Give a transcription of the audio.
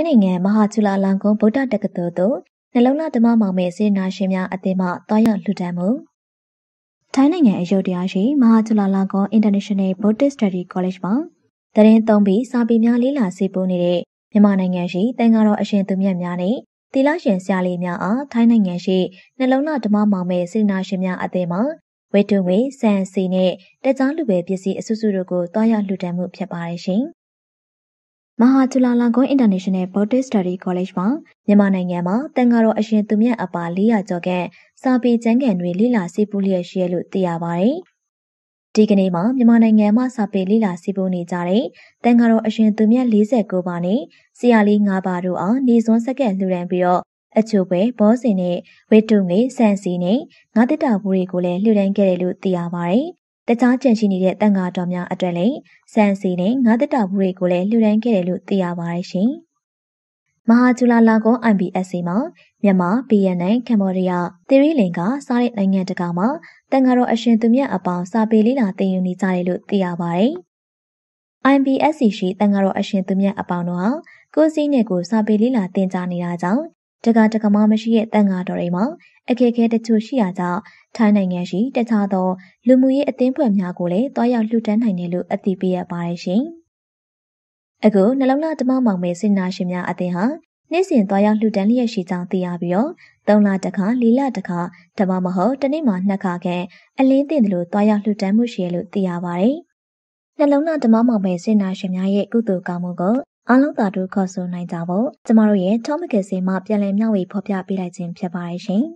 ထိုင်းနိုင်ငံမဟာချူလာလောင်ကုန်းဗုဒ္ဓတက္ကသိုလ်သို့နှလုံးသားဓမ္မမောင်မဲ့စေနာရှင်များအသင်းမှတွားရောက်လှူဒန်းမှုထိုင်းနိုင်ငံအယုဒ္ဓယာရှိမဟာချူလာလောင်ကုန်း International Buddhist Study College မှာတရင်သုံးပြီးစာပေများလေ့လာစေပို့နေတဲ့မြန်မာနိုင်ငံရှိတန်ဃာတော်အရှင်သူမြတ်များနဲ့သီလရှင်ဆရာလေးများအားထိုင်းနိုင်ငံရှိနှလုံးသားဓမ္မမောင်မဲ့စေနာရှင်များအသင်းမှဝေတွင်ဝေစံစီနဲ့တကြားလူပဲပစ္စည်းအစုစုတို့ကိုတွားရောက်လှူဒန်းမှုဖြစ်ပါတယ်ရှင်။မဟာချူလာလန်ကွန် International Buddhist Study College မှာမြန်မာနိုင်ငံမှာတန်ဃာတော်အရှင်သူမြတ်အပါ400ကျော်ကစာပေကျမ်းဂန်တွေလေ့လာစီးပူးလျက်ရှိရလို့သိရပါတယ်။ဒီကနေ့မှာမြန်မာနိုင်ငံမှာစာပေလေ့လာစီးပူးနေကြတဲ့တန်ဃာတော်အရှင်သူမြတ်49ပါးနဲ့ဆရာလေး9ပါးတို့အားနေစွန်းစက္ကန့်လှူဒန်းပြီးတော့အချို့ပဲဘောစင်နဲ့ဝေတုငေဆန်စီနဲ့ငါးတက်တာဘူးတွေကိုလည်းလှူဒန်းခဲ့တယ်လို့သိရပါတယ်။တခြားကြန့်ရှိနေတဲ့တန်ဃာတော်များအတွက်လည်းစံစီနဲ့ငါးတက်တာဘူးတွေကိုလည်းလှူဒန်းခဲ့တယ်လို့သိရပါတယ်ရှင်။မဟာကျူလာလာကော IBSC မှာမြန်မာ၊ဗီယက်နမ်၊ကမ္ဘောဒီးယား၊သီရိလင်္ကာစတဲ့နိုင်ငံတကာမှာတန်ဃာတော်အရှင်သူမြတ်အပေါင်းစာပေလေးလာသင်ယူနေကြတယ်လို့သိရပါတယ်။ IBSC ရှိတန်ဃာတော်အရှင်သူမြတ်အပေါင်းတို့ဟာကိုယ်စီနဲ့ကိုစာပေလေးလာ သင်ကြားနေတာကြောင့်တက္ကတက္ကမမရှိတဲ့တန်ဃာတော်တွေမှာအခက်အခဲတချို့ရှိရာကြောင့်ထိုင်းနိုင်ငံရှိတခြားသောလူမှုရေးအသင်းဖွဲ့များကိုလည်းတွားရောက်လှူဒန်းနိုင်တယ်လို့အသိပေးရပါတယ်ရှင်။အခုနှလုံးသားဓမ္မမောင်မဲစင်နာရှင်များအသင်းဟာနေ့စဉ်တွားရောက်လှူဒန်းလျက်ရှိကြောင်းသိရပြီးတော့၃လတစ်ခါ၄လတစ်ခါဓမ္မမဟုတ်တစ်နေ့မှာနှစ်ခါခန့်အလင်းတင်တယ်လို့တွားရောက်လှူဒန်းမှုရှိရလို့သိရပါတယ်။နှလုံးသားဓမ္မမောင်မဲစင်နာရှင်များရဲ့ကုသိုလ်ကောင်းမှုကိုအားလုံးသာတို့ခေါ်ဆိုနိုင်ကြဖို့ကျမတို့ရဲ့ Tom Magazine မှာပြန်လည်မျှဝေဖော်ပြပေးလိုက်ခြင်းဖြစ်ပါတယ်ရှင်။